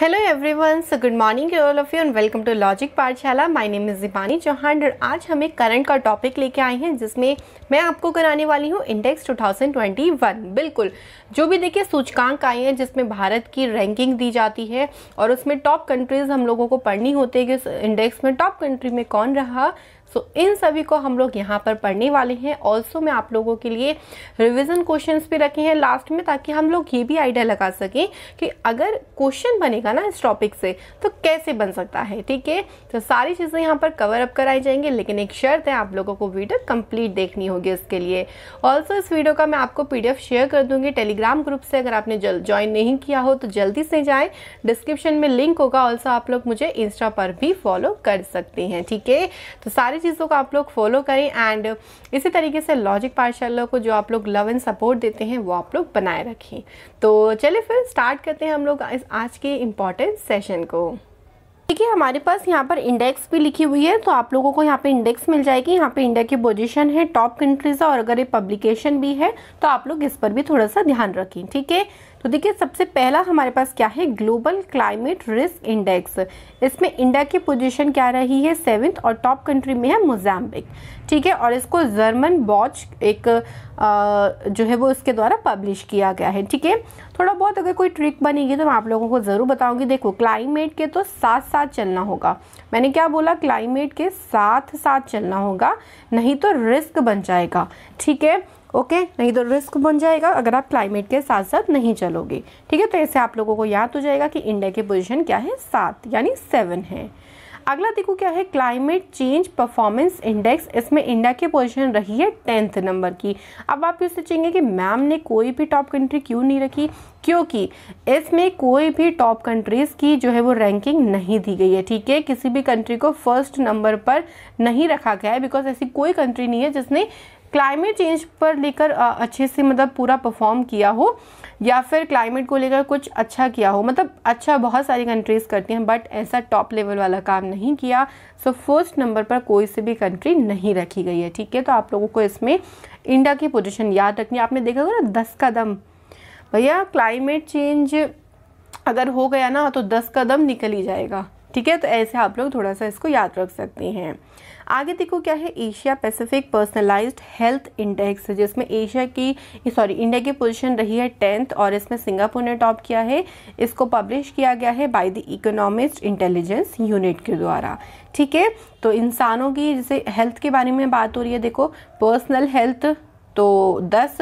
Hello everyone so good morning to all of you and welcome to Logic Parchala. My name is Zibani और आज हम एक current का topic लेके आए हैं जिसमें मैं आपको कराने वाली हूँ इंडेक्स 2021 बिल्कुल जो भी देखिए सूचकांक आए हैं जिसमें भारत की रैंकिंग दी जाती है और उसमें टॉप कंट्रीज़ हम लोगों को पढ़नी होती है कि इंडेक्स में टॉप कंट्री में कौन रहा सो so, इन सभी को हम लोग यहाँ पर पढ़ने वाले हैं ऑल्सो मैं आप लोगों के लिए रिविजन क्वेश्चन भी रखे हैं लास्ट में ताकि हम लोग ये भी आइडिया लगा सकें कि अगर क्वेश्चन बनेगा ना इस टॉपिक से तो कैसे बन सकता है ठीक है तो सारी चीज़ें यहाँ पर कवर अप कराई जाएंगी लेकिन एक शर्त है आप लोगों को वीडियो कंप्लीट देखनी होगी इसके लिए ऑल्सो इस वीडियो का मैं आपको पी शेयर कर दूँगी टेलीग्राम ग्रुप से अगर आपने ज्वाइन नहीं किया हो तो जल्दी से जाएँ डिस्क्रिप्शन में लिंक होगा ऑल्सो आप लोग मुझे इंस्टा पर भी फॉलो कर सकते हैं ठीक है तो सारी सारी चीज़ों को आप लोग फॉलो करें एंड इसी तरीके से लॉजिक पाठशाला को जो आप लोग लव एंड सपोर्ट देते हैं वो आप लोग बनाए रखें तो चलिए फिर स्टार्ट करते हैं हम लोग आज के इम्पॉर्टेंट सेशन को ठीक है हमारे पास यहाँ पर इंडेक्स भी लिखी हुई है तो आप लोगों को यहाँ पे इंडेक्स मिल जाएगी यहाँ पे इंडिया की पोजीशन है टॉप कंट्रीज और अगर ये पब्लिकेशन भी है तो आप लोग इस पर भी थोड़ा सा ध्यान रखें ठीक है तो देखिए सबसे पहला हमारे पास क्या है ग्लोबल क्लाइमेट रिस्क इंडेक्स इसमें इंडिया की पोजीशन क्या रही है सेवन्थ और टॉप कंट्री में है मोजाम्बिक ठीक है और इसको जर्मन बॉच एक आ, जो है वो इसके द्वारा पब्लिश किया गया है ठीक है थोड़ा बहुत अगर कोई ट्रिक बनेगी तो मैं आप लोगों को ज़रूर बताऊंगी देखो क्लाइमेट के तो साथ साथ चलना होगा मैंने क्या बोला क्लाइमेट के साथ साथ चलना होगा नहीं तो रिस्क बन जाएगा ठीक है ओके नहीं तो रिस्क बन जाएगा अगर आप क्लाइमेट के साथ साथ नहीं चलोगे ठीक है तो ऐसे आप लोगों को याद हो जाएगा कि इंडिया की पोजीशन क्या है सात यानी सेवन है अगला देखो क्या है क्लाइमेट चेंज परफॉर्मेंस इंडेक्स इसमें इंडिया की पोजीशन रही है टेंथ नंबर की अब आप ये सोचेंगे कि मैम ने कोई भी टॉप कंट्री क्यों नहीं रखी क्योंकि इसमें कोई भी टॉप कंट्रीज़ की जो है वो रैंकिंग नहीं दी गई है ठीक है किसी भी कंट्री को फर्स्ट नंबर पर नहीं रखा गया है बिकॉज ऐसी कोई कंट्री नहीं है जिसने क्लाइमेट चेंज पर लेकर अच्छे से मतलब पूरा परफॉर्म किया हो या फिर क्लाइमेट को लेकर कुछ अच्छा किया हो मतलब अच्छा बहुत सारी कंट्रीज़ करती हैं बट ऐसा टॉप लेवल वाला काम नहीं किया सो फर्स्ट नंबर पर कोई से भी कंट्री नहीं रखी गई है ठीक है तो आप लोगों को इसमें इंडिया की पोजीशन याद रखनी आपने देखा होगा ना दस कदम भैया क्लाइमेट चेंज अगर हो गया ना तो दस कदम निकल ही जाएगा ठीक है तो ऐसे आप लोग थोड़ा सा इसको याद रख सकते हैं आगे देखो क्या है Asia Pacific personalised health index जिसमें एशिया की सॉरी इंडिया की पोजीशन रही है टेंथ और इसमें सिंगापुर ने टॉप किया है इसको पब्लिश किया गया है by the Economist Intelligence Unit के द्वारा ठीक है तो इंसानों की जैसे हेल्थ के बारे में बात हो रही है देखो पर्सनल हेल्थ तो दस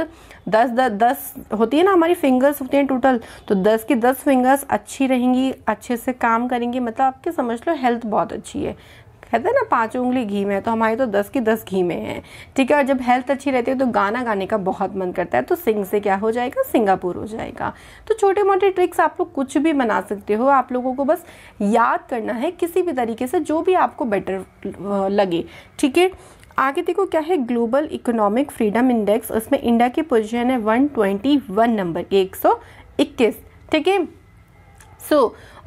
दस द, दस होती है ना हमारी फिंगर्स होती हैं टोटल तो दस की दस फिंगर्स अच्छी रहेंगी अच्छे से काम करेंगी मतलब आपके समझ लो हेल्थ बहुत अच्छी है कहते हैं ना पाँच उंगली घी में है तो हमारी तो दस की दस घी में है ठीक है और जब हेल्थ अच्छी रहती है तो गाना गाने का बहुत मन करता है तो सिंग से क्या हो जाएगा सिंगापुर हो जाएगा तो छोटे मोटे ट्रिक्स आप लोग कुछ भी बना सकते हो आप लोगों को बस याद करना है किसी भी तरीके से जो भी आपको बेटर लगे ठीक है आगे देखो क्या है ग्लोबल इकोनॉमिक फ्रीडम इंडेक्स उसमें इंडिया की पोजीशन है 121 नंबर की एक ठीक है सो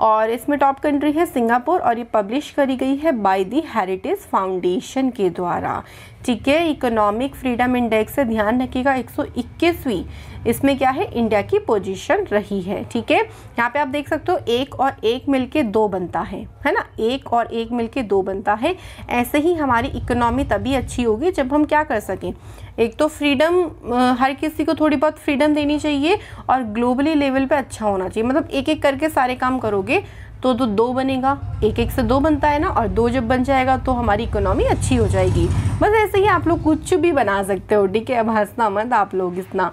और इसमें टॉप कंट्री है सिंगापुर और ये पब्लिश करी गई है बाय दी हेरिटेज फाउंडेशन के द्वारा ठीक है इकोनॉमिक फ्रीडम इंडेक्स से ध्यान रखिएगा 121वीं इसमें क्या है इंडिया की पोजीशन रही है ठीक है यहाँ पे आप देख सकते हो एक और एक मिलके दो बनता है है ना एक और एक मिलके दो बनता है ऐसे ही हमारी इकोनॉमी तभी अच्छी होगी जब हम क्या कर सकें एक तो फ्रीडम हर किसी को थोड़ी बहुत फ्रीडम देनी चाहिए और ग्लोबली लेवल पर अच्छा होना चाहिए मतलब एक एक करके सारे काम करोगे करोगे तो तो दो बनेगा एक एक से दो बनता है ना और दो जब बन जाएगा तो हमारी इकोनॉमी अच्छी हो जाएगी बस ऐसे ही आप लोग कुछ भी बना सकते हो ठीक है अब हंसना मत आप लोग इतना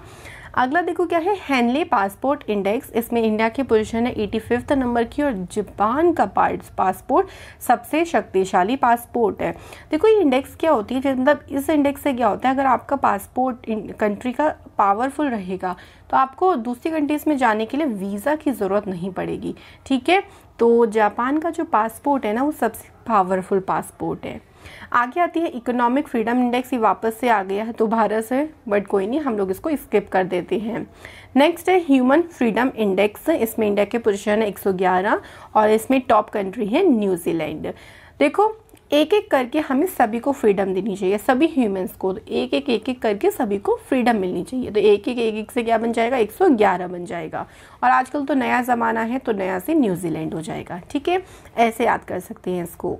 अगला देखो क्या है हेनले पासपोर्ट इंडेक्स इसमें इंडिया की पोजीशन है एटी फिफ्थ नंबर की और जापान का पार्ट पासपोर्ट सबसे शक्तिशाली पासपोर्ट है देखो ये इंडेक्स क्या होती है मतलब इस इंडेक्स से क्या होता है अगर आपका पासपोर्ट कंट्री का पावरफुल रहेगा तो आपको दूसरी कंट्रीज़ में जाने के लिए वीज़ा की ज़रूरत नहीं पड़ेगी ठीक है तो जापान का जो पासपोर्ट है ना वो सबसे पावरफुल पासपोर्ट है आगे आती है इकोनॉमिक फ्रीडम इंडेक्स ये वापस से आ गया है दोबारा तो से बट कोई नहीं हम लोग इसको स्किप कर देते हैं नेक्स्ट है ह्यूमन फ्रीडम इंडेक्स इसमें इंडिया के पोजिशन है 111 और इसमें टॉप कंट्री है न्यूजीलैंड देखो एक एक करके हमें सभी को फ्रीडम देनी चाहिए सभी ह्यूमंस को तो एक एक एक एक करके सभी को फ्रीडम मिलनी चाहिए तो एक एक एक एक से क्या बन जाएगा 111 बन जाएगा और आजकल तो नया ज़माना है तो नया से न्यूजीलैंड हो जाएगा ठीक है ऐसे याद कर सकते हैं इसको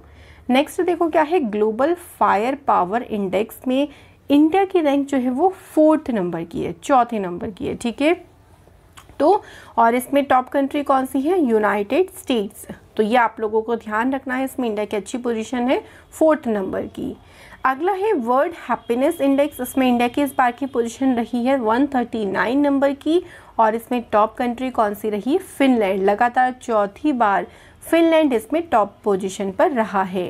नेक्स्ट देखो क्या है ग्लोबल फायर पावर इंडेक्स में इंडिया की रैंक जो है वो फोर्थ नंबर की है चौथे नंबर की है ठीक है तो और इसमें टॉप कंट्री कौन सी है यूनाइटेड स्टेट्स तो ये आप लोगों को ध्यान रखना है इसमें इंडिया की अच्छी पोजीशन है फोर्थ नंबर की अगला है वर्ल्ड हैप्पीनेस इंडेक्स इसमें इंडिया की इस बार की पोजीशन रही है 139 नंबर की और इसमें टॉप कंट्री कौन सी रही फिनलैंड लगातार चौथी बार फिनलैंड इसमें टॉप पोजीशन पर रहा है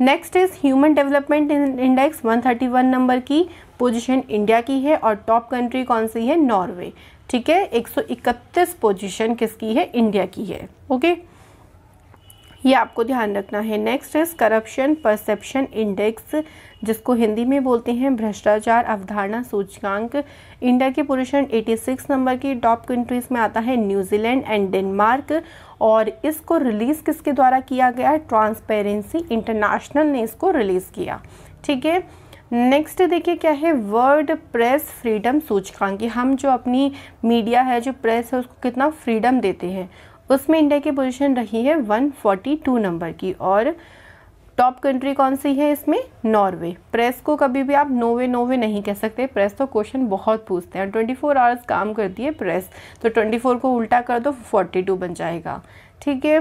next is human development index 131 number की पोजीशन इंडिया की है और टॉप कंट्री कौन सी है नॉर्वे ठीक है 131 पोजीशन किसकी है इंडिया की है ओके okay? ये आपको ध्यान रखना है next is corruption perception index जिसको हिंदी में बोलते हैं भ्रष्टाचार अवधारणा सूचकांक इंडिया के पोजिशन 86 नंबर की टॉप कंट्रीज में आता है न्यूजीलैंड एंड डेनमार्क और इसको रिलीज़ किसके द्वारा किया गया है ट्रांसपेरेंसी इंटरनेशनल ने इसको रिलीज़ किया ठीक है नेक्स्ट देखिए क्या है वर्ल्ड प्रेस फ्रीडम सूचकांक हम जो अपनी मीडिया है जो प्रेस है उसको कितना फ्रीडम देते हैं उसमें इंडिया की पोजीशन रही है 142 नंबर की और टॉप कंट्री कौन सी है इसमें नॉर्वे प्रेस को कभी भी आप नोवे नोवे नहीं कह सकते प्रेस तो क्वेश्चन बहुत पूछते हैं ट्वेंटी फोर आवर्स काम करती है प्रेस तो ट्वेंटी फोर को उल्टा कर दो फोर्टी टू बन जाएगा ठीक है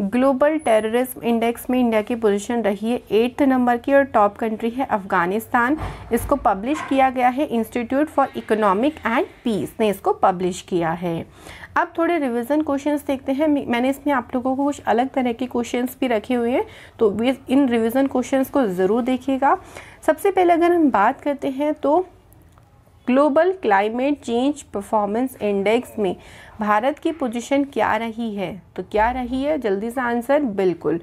ग्लोबल टेररिज्म इंडेक्स में इंडिया की पोजीशन रही है एट्थ नंबर की और टॉप कंट्री है अफ़गानिस्तान इसको पब्लिश किया गया है institute for economic and peace ने इसको पब्लिश किया है अब थोड़े रिवीजन क्वेश्चंस देखते हैं मैंने इसमें आप लोगों को कुछ अलग तरह के क्वेश्चंस भी रखे हुए हैं तो इन रिविज़न क्वेश्चन को ज़रूर देखिएगा सबसे पहले अगर हम बात करते हैं तो global climate change performance index में भारत की पोजीशन क्या रही है तो क्या रही है जल्दी से आंसर बिल्कुल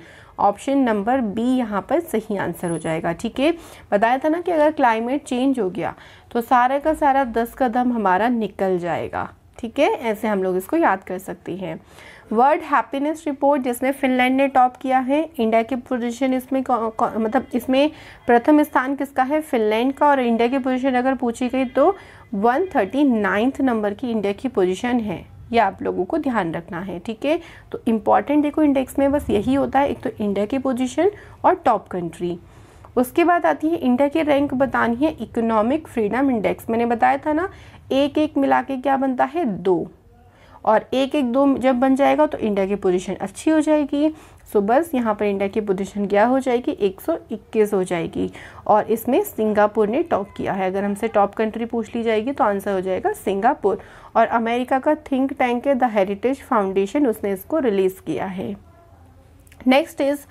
ऑप्शन नंबर बी यहाँ पर सही आंसर हो जाएगा ठीक है बताया था ना कि अगर क्लाइमेट चेंज हो गया तो सारा का सारा दस कदम हमारा निकल जाएगा ठीक है ऐसे हम लोग इसको याद कर सकते हैं वर्ल्ड हैप्पीनेस रिपोर्ट जिसमें फिनलैंड ने टॉप किया है इंडिया की पोजीशन इसमें मतलब इसमें प्रथम स्थान किसका है फिनलैंड का और इंडिया की पोजीशन अगर पूछी गई तो वन थर्टी नाइन्थ नंबर की इंडिया की पोजीशन है ये आप लोगों को ध्यान रखना है ठीक है तो इम्पॉर्टेंट देखो इंडेक्स में बस यही होता है एक तो इंडिया की पोजिशन और टॉप कंट्री उसके बाद आती है इंडिया की रैंक बतानी है इकोनॉमिक फ्रीडम इंडेक्स मैंने बताया था ना एक एक मिला के क्या बनता है दो और एक एक दो जब बन जाएगा तो इंडिया की पोजीशन अच्छी हो जाएगी सो बस यहाँ पर इंडिया की पोजीशन क्या हो जाएगी 121 हो जाएगी और इसमें सिंगापुर ने टॉप किया है अगर हमसे टॉप कंट्री पूछ ली जाएगी तो आंसर हो जाएगा सिंगापुर और अमेरिका का थिंक टैंक है द हेरिटेज फाउंडेशन उसने इसको रिलीज़ किया है नेक्स्ट इज़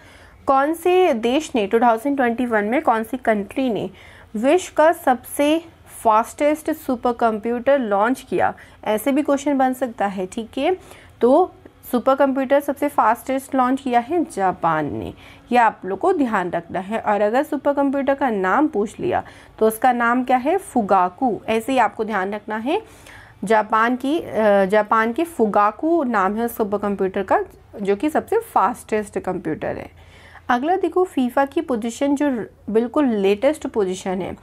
कौन से देश ने 2021 में कौन सी कंट्री ने विश्व का सबसे फास्टेस्ट सुपर कंप्यूटर लॉन्च किया ऐसे भी क्वेश्चन बन सकता है ठीक है तो सुपर कंप्यूटर सबसे फास्टेस्ट लॉन्च किया है जापान ने यह आप लोग को ध्यान रखना है और अगर सुपर कंप्यूटर का नाम पूछ लिया तो उसका नाम क्या है फुगाकू ऐसे ही आपको ध्यान रखना है जापान की जापान के फुगाकू नाम है उस सुपर कंप्यूटर का जो कि सबसे फास्टेस्ट कंप्यूटर है अगला देखो फीफा की पोजीशन जो बिल्कुल लेटेस्ट पोजीशन है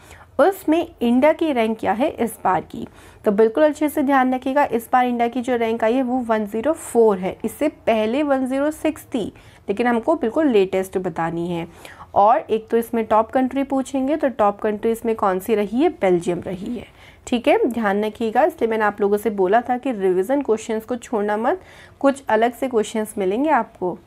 कपल्स में इंडिया की रैंक क्या है इस बार की तो बिल्कुल अच्छे से ध्यान रखिएगा इस बार इंडिया की जो रैंक आई है वो 104 है इससे पहले 106 थी लेकिन हमको बिल्कुल लेटेस्ट बतानी है और एक तो इसमें टॉप कंट्री पूछेंगे तो टॉप कंट्री इसमें कौन सी रही है बेल्जियम रही है ठीक है ध्यान रखिएगा इसलिए मैंने आप लोगों से बोला था कि रिविजन क्वेश्चन को छोड़ना मत कुछ अलग से क्वेश्चन मिलेंगे आपको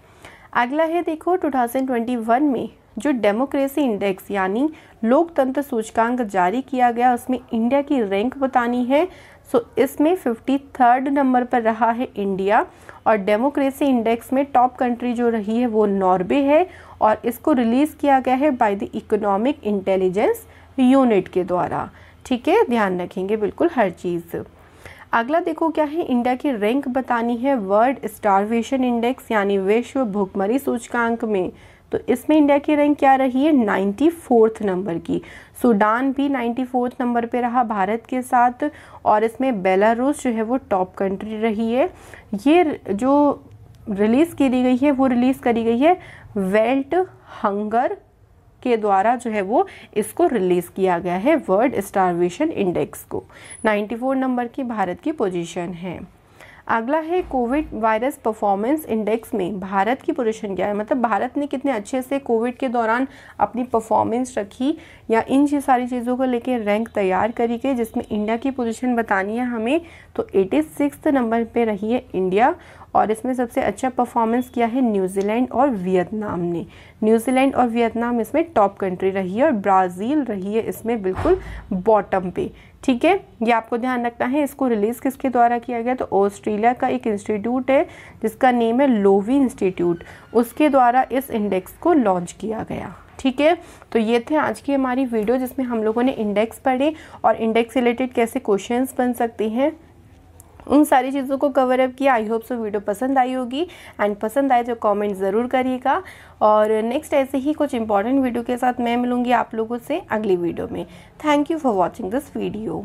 अगला है देखो 2021 में जो डेमोक्रेसी इंडेक्स यानी लोकतंत्र सूचकांक जारी किया गया उसमें इंडिया की रैंक बतानी है सो इसमें फिफ्टी थर्ड नंबर पर रहा है इंडिया और डेमोक्रेसी इंडेक्स में टॉप कंट्री जो रही है वो नॉर्वे है और इसको रिलीज़ किया गया है by the Economic Intelligence Unit के द्वारा ठीक है ध्यान रखेंगे बिल्कुल हर चीज़ अगला देखो क्या है इंडिया की रैंक बतानी है वर्ल्ड स्टारवेशन इंडेक्स यानी विश्व भूखमरी सूचकांक में तो इसमें इंडिया की रैंक क्या रही है नाइन्टी फोर्थ नंबर की सूडान भी नाइन्टी फोर्थ नंबर पे रहा भारत के साथ और इसमें बेलारूस जो है वो टॉप कंट्री रही है ये जो रिलीज़ करी गई है वो रिलीज़ करी गई है वेल्ट हंगर के द्वारा जो है वो इसको रिलीज़ किया गया है वर्ल्ड स्टारवेशन इंडेक्स को 94 नंबर की भारत की पोजीशन है अगला है कोविड वायरस परफॉर्मेंस इंडेक्स में भारत की पोजीशन क्या है मतलब भारत ने कितने अच्छे से कोविड के दौरान अपनी परफॉर्मेंस रखी या इन सारी चीज़ों को लेकर रैंक तैयार करी गई जिसमें इंडिया की पोजीशन बतानी है हमें तो एटी नंबर पर रही है इंडिया और इसमें सबसे अच्छा परफॉर्मेंस किया है न्यूजीलैंड और वियतनाम ने न्यूजीलैंड और वियतनाम इसमें टॉप कंट्री रही है और ब्राज़ील रही है इसमें बिल्कुल बॉटम पे ठीक है ये आपको ध्यान रखना है इसको रिलीज़ किसके द्वारा किया गया तो ऑस्ट्रेलिया का एक इंस्टीट्यूट है जिसका नेम है लोवी इंस्टीट्यूट उसके द्वारा इस इंडेक्स को लॉन्च किया गया ठीक है तो ये थे आज की हमारी वीडियो जिसमें हम लोगों ने इंडेक्स पढ़े और इंडेक्स रिलेटेड कैसे क्वेश्चंस बन सकते हैं उन सारी चीज़ों को कवर अप किया आई होप सो वीडियो पसंद आई होगी एंड पसंद आए तो कमेंट ज़रूर करिएगा और नेक्स्ट ऐसे ही कुछ इंपॉर्टेंट वीडियो के साथ मैं मिलूँगी आप लोगों से अगली वीडियो में thank you for watching this video